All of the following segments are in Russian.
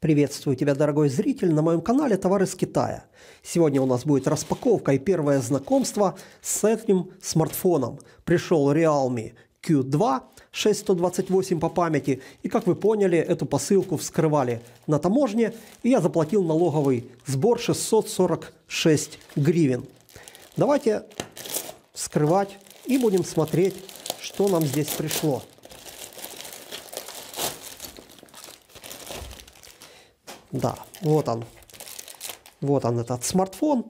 Приветствую тебя, дорогой зритель, на моем канале «Товары с Китая». Сегодня у нас будет распаковка и первое знакомство с этим смартфоном. Пришел Realme Q2 628 по памяти. И как вы поняли, эту посылку вскрывали на таможне. И я заплатил налоговый сбор 646 гривен. Давайте вскрывать и будем смотреть, что нам здесь пришло. Да, вот он. Вот он, этот смартфон.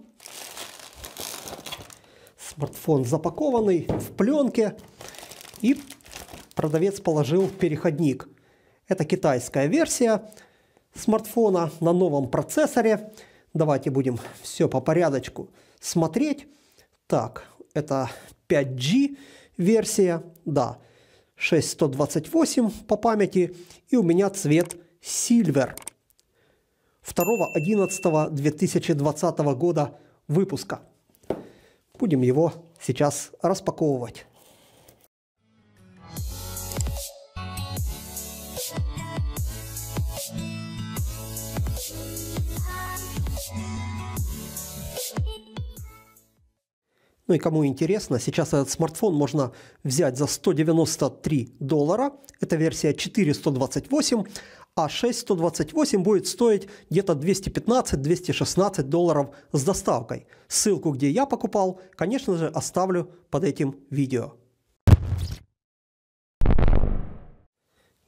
Смартфон запакованный в пленке. И продавец положил переходник. Это китайская версия смартфона на новом процессоре. Давайте будем все по порядочку смотреть. Так, это 5G версия, да, 6128 по памяти, и у меня цвет Silver. 2.11.2020 года выпуска. Будем его сейчас распаковывать. Ну и кому интересно, сейчас этот смартфон можно взять за 193 доллара. Это версия 4128 а 6128 будет стоить где-то 215-216 долларов с доставкой. Ссылку, где я покупал, конечно же, оставлю под этим видео.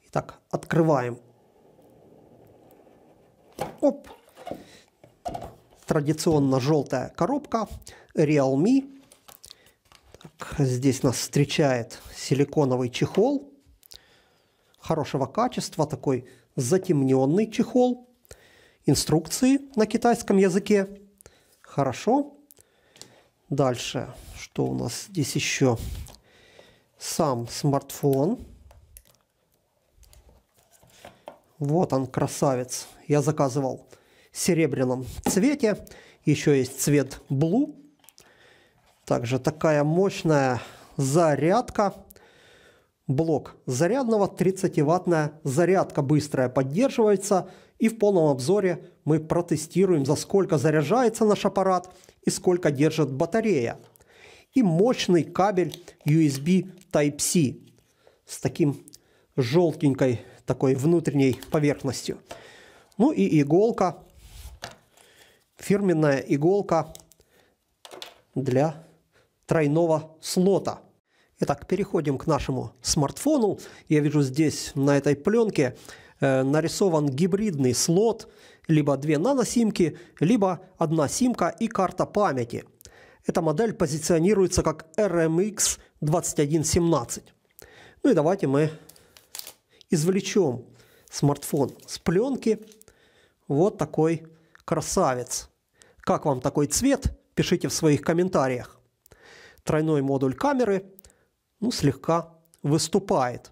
Итак, открываем. Оп! Традиционно желтая коробка Realme. Так, здесь нас встречает силиконовый чехол хорошего качества, такой затемненный чехол, инструкции на китайском языке. Хорошо. Дальше, что у нас здесь еще? Сам смартфон. Вот он, красавец. Я заказывал в серебряном цвете. Еще есть цвет blue. Также такая мощная зарядка блок зарядного 30-ваттная зарядка быстрая поддерживается и в полном обзоре мы протестируем за сколько заряжается наш аппарат и сколько держит батарея. И мощный кабель USB Type-C с таким желтенькой такой внутренней поверхностью. Ну и иголка, фирменная иголка для тройного слота – Итак, переходим к нашему смартфону. Я вижу здесь на этой пленке э, нарисован гибридный слот, либо две наносимки, либо одна симка и карта памяти. Эта модель позиционируется как RMX 2117. Ну и давайте мы извлечем смартфон с пленки. Вот такой красавец. Как вам такой цвет? Пишите в своих комментариях. Тройной модуль камеры – ну, слегка выступает.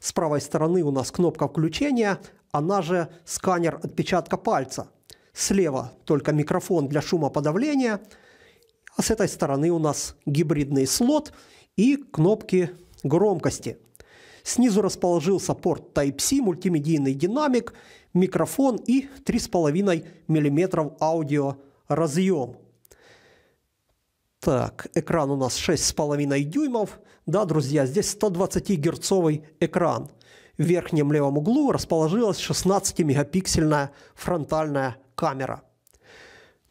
С правой стороны у нас кнопка включения, она же сканер отпечатка пальца. Слева только микрофон для шумоподавления, а с этой стороны у нас гибридный слот и кнопки громкости. Снизу расположился порт Type-C, мультимедийный динамик, микрофон и 3,5 мм аудиоразъем. Так, экран у нас 6,5 дюймов. Да, друзья, здесь 120-герцовый экран. В верхнем левом углу расположилась 16-мегапиксельная фронтальная камера.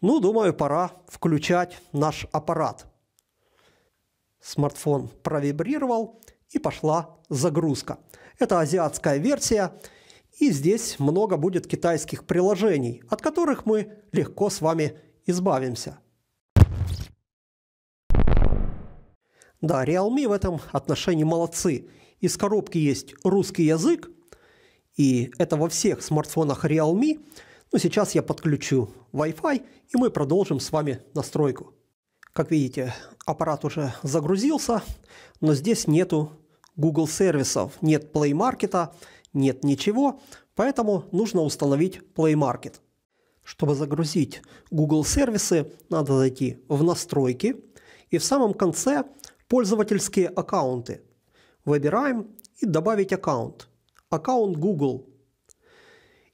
Ну, думаю, пора включать наш аппарат. Смартфон провибрировал и пошла загрузка. Это азиатская версия, и здесь много будет китайских приложений, от которых мы легко с вами избавимся – Да, Realme в этом отношении молодцы. Из коробки есть русский язык, и это во всех смартфонах Realme. Но сейчас я подключу Wi-Fi, и мы продолжим с вами настройку. Как видите, аппарат уже загрузился, но здесь нету Google сервисов, нет Play Market, нет ничего, поэтому нужно установить Play Market. Чтобы загрузить Google сервисы, надо зайти в настройки, и в самом конце Пользовательские аккаунты. Выбираем и добавить аккаунт. Аккаунт Google.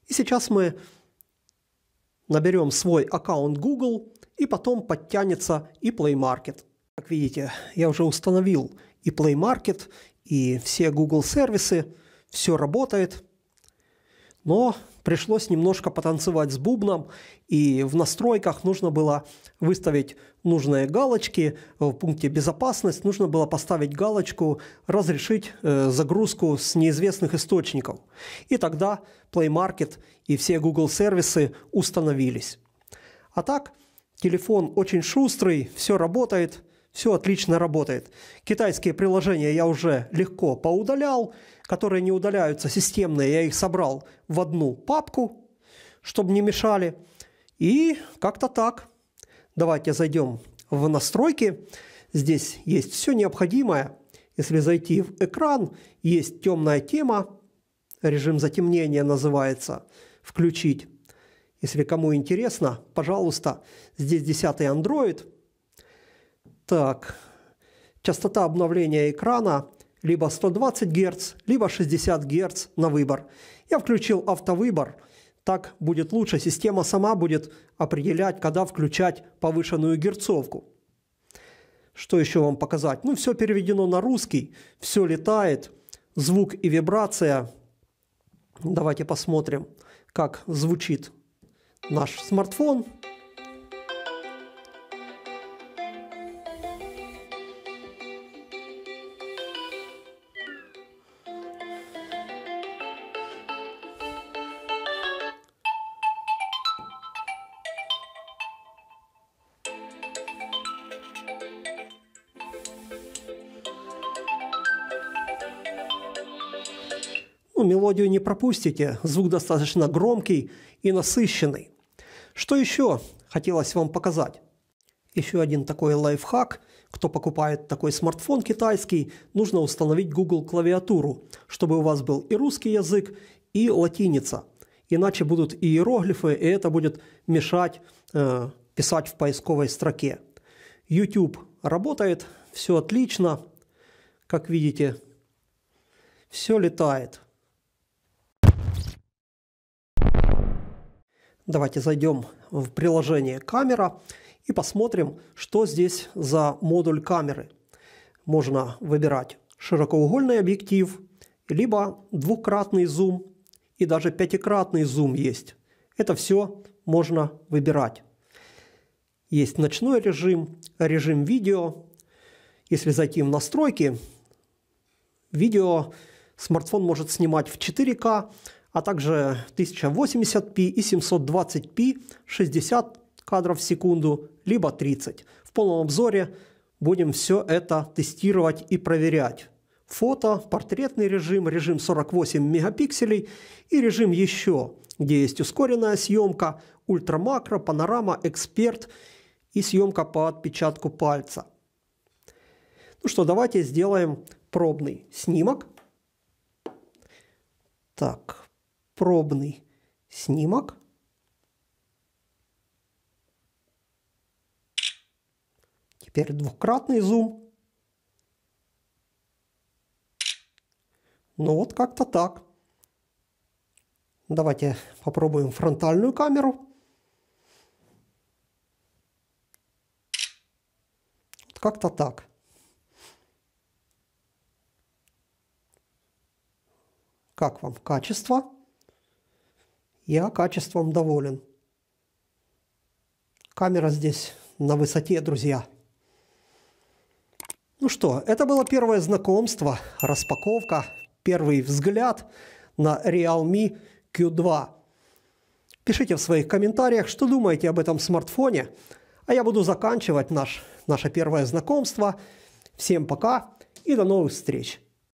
И сейчас мы наберем свой аккаунт Google и потом подтянется и Play Market. Как видите, я уже установил и Play Market, и все Google сервисы. Все работает но пришлось немножко потанцевать с бубном, и в настройках нужно было выставить нужные галочки, в пункте «Безопасность» нужно было поставить галочку «Разрешить э, загрузку с неизвестных источников». И тогда Play Market и все Google сервисы установились. А так, телефон очень шустрый, все работает, все отлично работает. Китайские приложения я уже легко поудалял, которые не удаляются системные, я их собрал в одну папку, чтобы не мешали. И как-то так. Давайте зайдем в настройки. Здесь есть все необходимое. Если зайти в экран, есть темная тема. Режим затемнения называется. Включить. Если кому интересно, пожалуйста, здесь 10 Android. Так, частота обновления экрана либо 120 Гц, либо 60 Гц на выбор. Я включил автовыбор, так будет лучше, система сама будет определять, когда включать повышенную герцовку. Что еще вам показать? Ну, все переведено на русский, все летает, звук и вибрация. Давайте посмотрим, как звучит наш смартфон. ну, мелодию не пропустите, звук достаточно громкий и насыщенный. Что еще хотелось вам показать? Еще один такой лайфхак. Кто покупает такой смартфон китайский, нужно установить Google клавиатуру, чтобы у вас был и русский язык, и латиница. Иначе будут и иероглифы, и это будет мешать э, писать в поисковой строке. YouTube работает, все отлично. Как видите, все летает. Давайте зайдем в приложение «Камера» и посмотрим, что здесь за модуль камеры. Можно выбирать широкоугольный объектив, либо двукратный зум и даже пятикратный зум есть. Это все можно выбирать. Есть ночной режим, режим видео. Если зайти в настройки, видео смартфон может снимать в 4К, а также 1080p и 720p 60 кадров в секунду, либо 30. В полном обзоре будем все это тестировать и проверять. Фото, портретный режим, режим 48 мегапикселей и режим еще, где есть ускоренная съемка, ультрамакро, панорама, эксперт и съемка по отпечатку пальца. Ну что, давайте сделаем пробный снимок. Так, пробный снимок. Теперь двухкратный зум. Ну вот как-то так. Давайте попробуем фронтальную камеру. как-то так. Как вам качество? Я качеством доволен. Камера здесь на высоте, друзья. Ну что, это было первое знакомство, распаковка, первый взгляд на Realme Q2. Пишите в своих комментариях, что думаете об этом смартфоне. А я буду заканчивать наш, наше первое знакомство. Всем пока и до новых встреч!